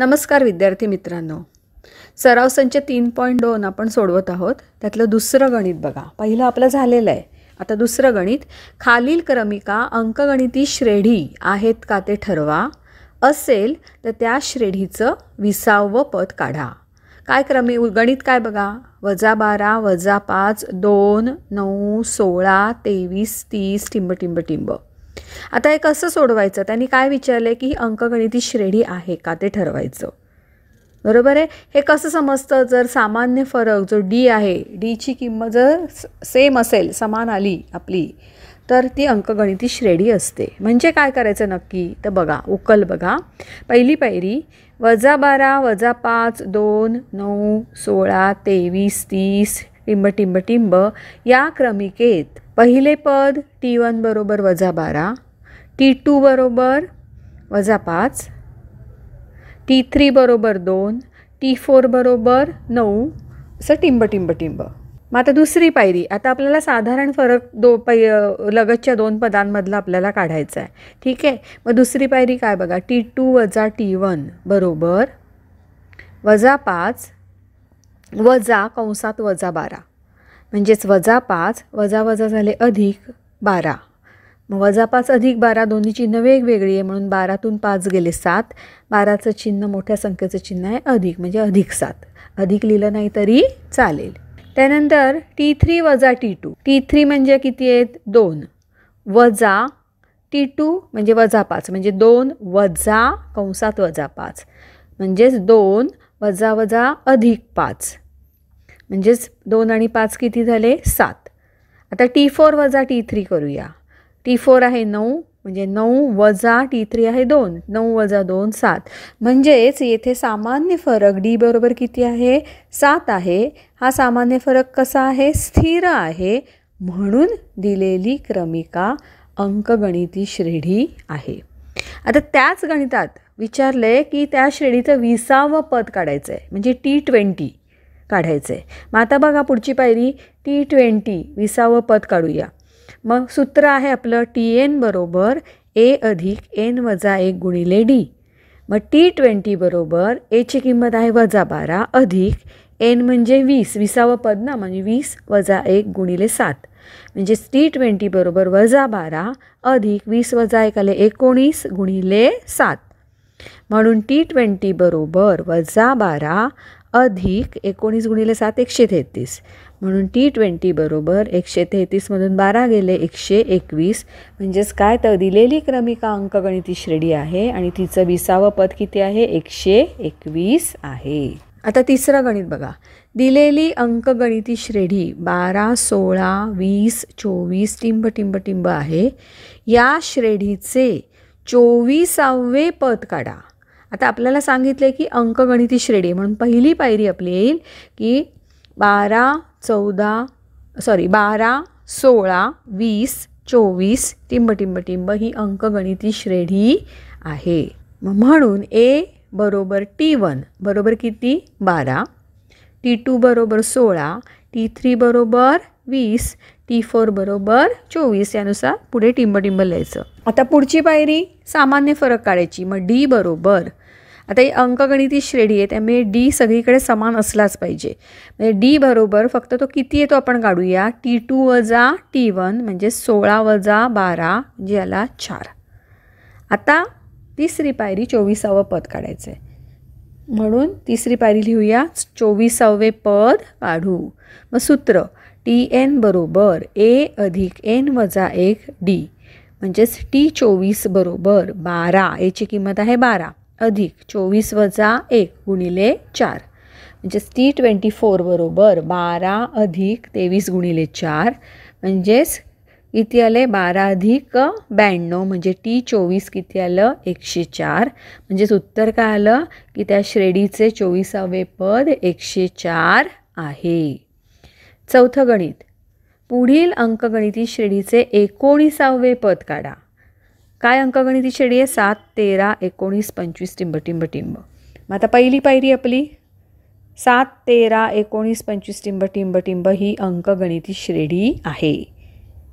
नमस्कार विद्यार्थी मित्रांनो सराव संच तीन पॉईंट दोन आपण सोडवत आहोत त्यातलं दुसरं गणित बघा पहिलं आपलं झालेलं आहे आता दुसरं गणित खालील क्रमिका अंकगणिती श्रेणी आहेत का ते ठरवा असेल तर त्या श्रेणीचं विसावं पद काढा काय क्रमी गणित काय बघा वजा बारा वजा पाच दोन नऊ सोळा तेवीस तीस टिंब टिंब टिंब आता हे कसं सोडवायचं त्यांनी काय विचारलं की ही अंकगणिती श्रेणी आहे का ते ठरवायचं बरोबर आहे हे कसं समजतं जर सामान्य फरक जो डी आहे डीची किंमत जर सेम असेल समान आली आपली तर ती अंकगणिती श्रेणी असते म्हणजे काय करायचं नक्की तर बघा उकल बघा पहिली पायरी वजा बारा वजा पाच दोन नऊ सोळा तेवीस तीस टिंब टिंब टिंब या क्रमिकेत पहिले पद टी वन बरोबर वजा बारा टी टू बरोबर वजा पाच टी थ्री बरोबर दोन टी फोर बरोबर नऊ असं टिंब टिंब टिंब मग आता दुसरी पायरी आता आपल्याला साधारण फरक दो पै लगतच्या दोन पदांमधला आपल्याला काढायचा आहे ठीक आहे मग दुसरी पायरी काय बघा टी टू वजा टी वन बरोबर वजा पाच वजा कंसात वजा बारा म्हणजेच वजा पाच वजा वजा झाले अधिक बारा मग वजा पाच अधिक बारा दोन्ही चिन्ह वेगवेगळी आहे म्हणून बारातून पाच गेले सात बाराचं चिन्ह मोठ्या संख्येचं चिन्ह आहे अधिक म्हणजे अधिक सात अधिक लिहिलं नाही तरी चालेल त्यानंतर टी थ्री वजा टी टू टी थ्री म्हणजे किती आहेत दोन वजा टी टू म्हणजे वजा पाच म्हणजे दोन वजा कंसात वजा पाच म्हणजेच दोन वजा वजा अधिक पाच म्हणजेच दोन आणि पाच किती झाले सात आता टी फोर वजा टी थ्री करूया टी फोर आहे नऊ म्हणजे नऊ वजा टी थ्री आहे दोन नऊ वजा दोन सात म्हणजेच येथे सामान्य फरक डी बरोबर किती आहे सात आहे हा सामान्य फरक कसा आहे स्थिर आहे म्हणून दिलेली क्रमिका अंकगणिती श्रेणी आहे आता त्याच गणितात विचारलं आहे की त्या श्रेणीचं विसावं पद काढायचं आहे म्हणजे टी ट्वेंटी काढायचं आहे मग आता बघा पुढची पायरी टी ट्वेंटी विसावं पद काढूया मग सूत्र आहे आपलं टी एन बरोबर ए अधिक एन वजा एक गुणिले डी मग टी ट्वेंटी बरोबर एची किंमत आहे वजा बारा अधिक एन म्हणजे वीस विसावं पद ना म्हणजे वीस वजा एक गुणिले सात म्हणजेच टी ट्वेंटी बरोबर वजा बारा अधिक वीस वजा एक आले एकोणीस गुणिले सात म्हणून टी ट्वेंटी बरोबर वजा बारा अधिक एकोणीस गुणिले सात एकशे तेहतीस म्हणून टी ट्वेंटी बरोबर एकशे तेहतीसमधून बारा गेले एकशे एकवीस म्हणजेच काय तर दिलेली क्रमिका अंकगणिती श्रेणी आहे आणि तिचं विसावं पद किती आहे एकशे एकवीस आहे आता तिसरं गणित बघा दिलेली अंकगणिती श्रेणी बारा सोळा वीस चोवीस टिंब टिंब टिंब आहे या श्रेणीचे चोवीसावे पद काढा आता आपल्याला सांगितले की अंकगणिती श्रेणी म्हणून पहिली पायरी आपली येईल की बारा चौदा सॉरी बारा सोळा वीस चोवीस टिंब टिंब टिंब ही अंकगणिती श्रेणी आहे मग म्हणून ए बरोबर टी वन बरोबर किती बारा टी टू बरोबर सोळा टी थ्री बरोबर वीस टी फोर बरोबर चोवीस यानुसार पुढे टिंब लिहायचं आता पुढची पायरी सामान्य फरक काढायची मग डी बरोबर आता ही अंकगणिती श्रेणी आहे त्यामुळे डी सगळीकडे समान असलाच पाहिजे म्हणजे डी बरोबर फक्त तो किती येतो आपण काढूया टी टू वजा टी वन म्हणजे सोळा वजा बारा म्हणजे याला चार आता तिसरी पायरी चोवीसावं पद काढायचं आहे म्हणून तिसरी पायरी लिहूया चोवीसावे पद काढू मग सूत्र टी एन बरोबर ए अधिक एन वजा एक डी म्हणजेच टी चोवीस बरोबर बारा याची किंमत आहे बारा अधिक चोवीस वजा एक गुणिले चार म्हणजेच टी ट्वेंटी फोर बरोबर बारा अधिक तेवीस गुणिले चार म्हणजेच किती आले बारा अधिक ब्याण्णव म्हणजे टी चोवीस किती आलं एकशे चार म्हणजेच उत्तर काय आलं की त्या श्रेणीचे चोवीसावे पद एकशे चार आहे चौथं गणित पुढील अंकगणिती श्रेणीचे एकोणीसावे पद काढा काय अंकगणिती श्रेणी आहे सात तेरा एकोणीस पंचवीस टिंब टिंब टिंब मग आता पहिली पायरी आपली सात तेरा एकोणीस पंचवीस टिंब टिंब टिंब ही अंकगणिती श्रेणी आहे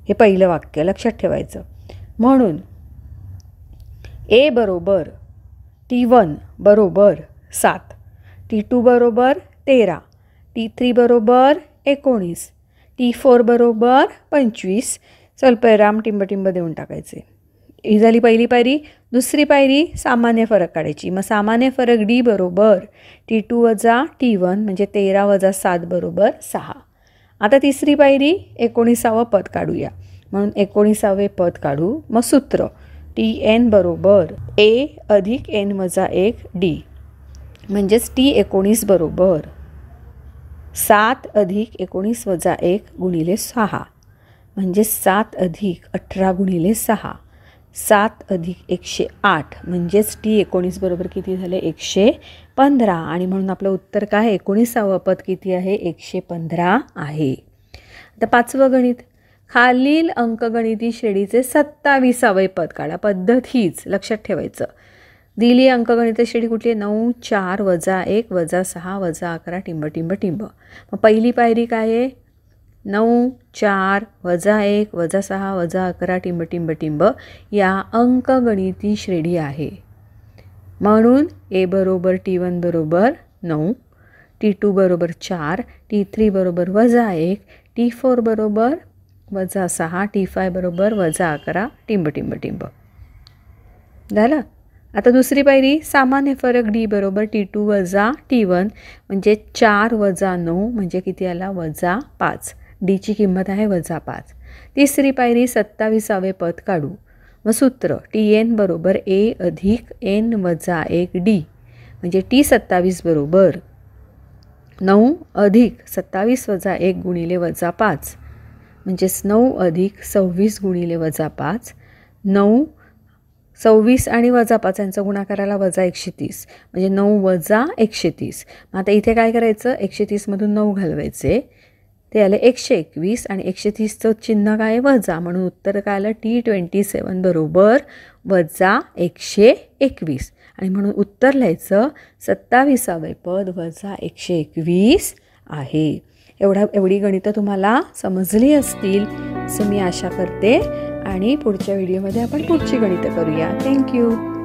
हे पहिलं वाक्य लक्षात ठेवायचं म्हणून ए बरोबर टी वन बरोबर सात टी टू बरोबर तेरा टी थ्री बरोबर एकोणीस टी फोर बरोबर पंचवीस चल सल्पराम टिंबटिंब देऊन टाकायचे ही झाली पहिली पायरी दुसरी पायरी सामान्य फरक काढायची मग सामान्य फरक डी बरोबर टी टू वजा टी वन म्हणजे तेरा वजा सात बरोबर सहा आता तिसरी पायरी एकोणीसावं पद काढूया म्हणून एकोणीसावे पद काढू मग सूत्र टी एन बरोबर ए अधिक एन वजा एक डी म्हणजेच टी एकोणीस बरोबर सात अधिक एकोणीस वजा एक गुणिले सहा म्हणजे सात अधिक अठरा गुणिले सहा सात अधिक एकशे आठ म्हणजेच टी एकोणीस बरोबर किती झाले एकशे पंधरा आणि म्हणून आपलं उत्तर काय एकोणीसावं पद किती आहे एकशे पंधरा आहे आता पाचवं गणित खालील अंकगणिती श्रेणीचे सत्तावीसावे पद काढा पद्धत हीच लक्षात ठेवायचं दिली अंकगणित श्रेणी कुठली आहे नऊ चार वजा एक वजा सहा वजा अकरा टिंब टिंब टिंब मग पहिली पायरी काय आहे नऊ चार वजा एक वजा सहा वजा अकरा टिंब टिंब टिंब या अंकगणिती श्रेणी आहे म्हणून ए बरोबर टी वन बरोबर नऊ टी टू बरोबर चार टी थ्री बरोबर वजा एक टी फोर बरोबर वजा सहा टी फाय बरोबर वजा अकरा टिंब टिंब टिंब झालं आता दुसरी पायरी सामान्य फरक डी बरोबर टी टू वजा टी वन म्हणजे चार वजा नऊ म्हणजे किती आला वजा पाच डीची किंमत आहे वजा पाच तिसरी पायरी सत्तावीसावे पद काढू व सूत्र टी एन बरोबर ए अधिक एन वजा एक डी म्हणजे टी सत्तावीस बरोबर नऊ अधिक सत्तावीस वजा एक गुणिले वजा पाच म्हणजेच नऊ अधिक सव्वीस गुणिले वजा पाच नऊ सव्वीस आणि वजा पाच यांचा गुणाकाराला वजा एकशे तीस म्हणजे नऊ वजा एकशे तीस मग आता इथे काय करायचं एकशे तीसमधून नऊ घालवायचे ते आले एकशे एकवीस आणि एकशे तीसचं चिन्ह काय वजा म्हणून उत्तर काय आलं टी ट्वेंटी सेवन बरोबर वजा एकशे एकवीस आणि म्हणून उत्तर लिहायचं सत्तावीसावे पद वजा एकशे एकवीस आहे एवढा एवढी गणितं तुम्हाला समजली असतील असं मी आशा करते आणि पुढच्या व्हिडिओमध्ये आपण पुढची गणितं करूया थँक्यू